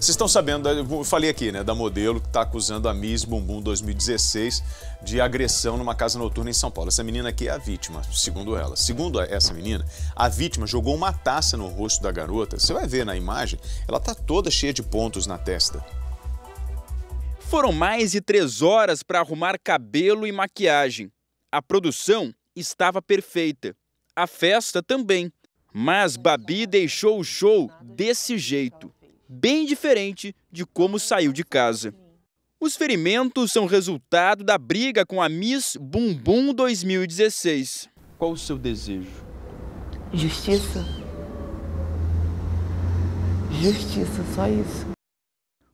Vocês estão sabendo, eu falei aqui, né, da modelo que está acusando a Miss Bumbum 2016 de agressão numa casa noturna em São Paulo. Essa menina aqui é a vítima, segundo ela. Segundo essa menina, a vítima jogou uma taça no rosto da garota. Você vai ver na imagem, ela está toda cheia de pontos na testa. Foram mais de três horas para arrumar cabelo e maquiagem. A produção estava perfeita. A festa também. Mas Babi deixou o show desse jeito bem diferente de como saiu de casa. Os ferimentos são resultado da briga com a Miss Bumbum 2016. Qual o seu desejo? Justiça. Justiça, só isso.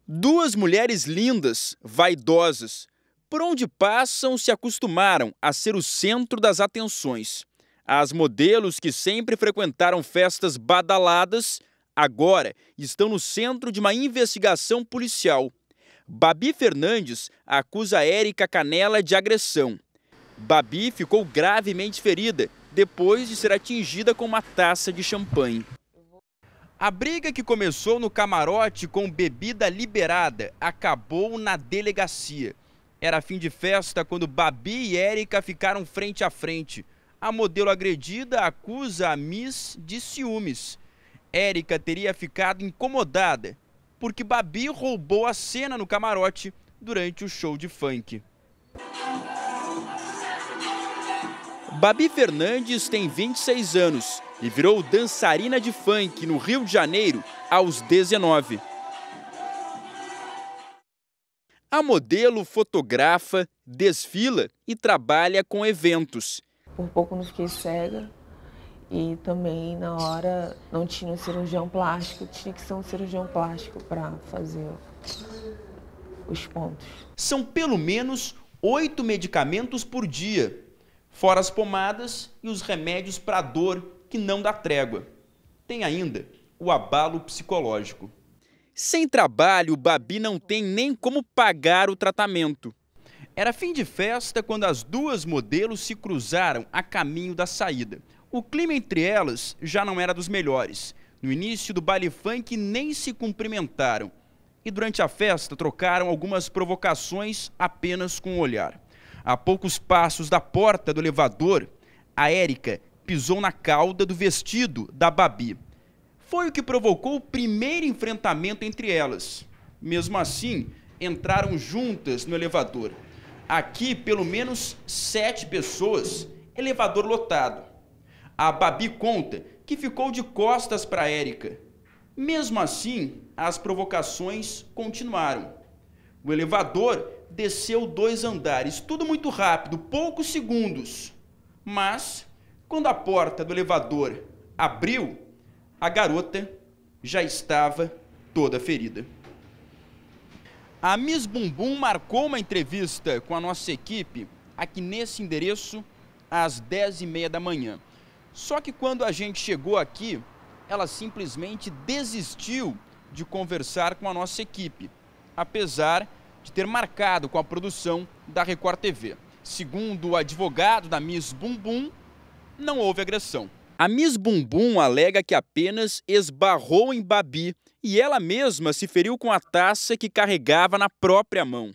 Duas mulheres lindas, vaidosas. Por onde passam, se acostumaram a ser o centro das atenções. As modelos que sempre frequentaram festas badaladas agora estão no centro de uma investigação policial. Babi Fernandes acusa Érica Canela de agressão. Babi ficou gravemente ferida depois de ser atingida com uma taça de champanhe. A briga que começou no camarote com bebida liberada acabou na delegacia. Era fim de festa quando Babi e Érica ficaram frente a frente. A modelo agredida acusa a Miss de ciúmes. Érica teria ficado incomodada porque Babi roubou a cena no camarote durante o show de funk. Babi Fernandes tem 26 anos e virou dançarina de funk no Rio de Janeiro aos 19. A modelo fotografa, desfila e trabalha com eventos. Por pouco não fiquei cega, e também na hora não tinha um cirurgião plástico, tinha que ser um cirurgião plástico para fazer os pontos. São pelo menos oito medicamentos por dia, fora as pomadas e os remédios para dor que não dá trégua. Tem ainda o abalo psicológico. Sem trabalho, Babi não tem nem como pagar o tratamento. Era fim de festa quando as duas modelos se cruzaram a caminho da saída. O clima entre elas já não era dos melhores. No início do baile funk nem se cumprimentaram. E durante a festa trocaram algumas provocações apenas com o um olhar. A poucos passos da porta do elevador, a Érica pisou na cauda do vestido da Babi. Foi o que provocou o primeiro enfrentamento entre elas. Mesmo assim, entraram juntas no elevador. Aqui, pelo menos sete pessoas, elevador lotado. A Babi conta que ficou de costas para Érica. Mesmo assim, as provocações continuaram. O elevador desceu dois andares, tudo muito rápido, poucos segundos. Mas, quando a porta do elevador abriu, a garota já estava toda ferida. A Miss Bumbum marcou uma entrevista com a nossa equipe aqui nesse endereço às 10h30 da manhã. Só que quando a gente chegou aqui, ela simplesmente desistiu de conversar com a nossa equipe, apesar de ter marcado com a produção da Record TV. Segundo o advogado da Miss Bumbum, não houve agressão. A Miss Bumbum alega que apenas esbarrou em Babi e ela mesma se feriu com a taça que carregava na própria mão.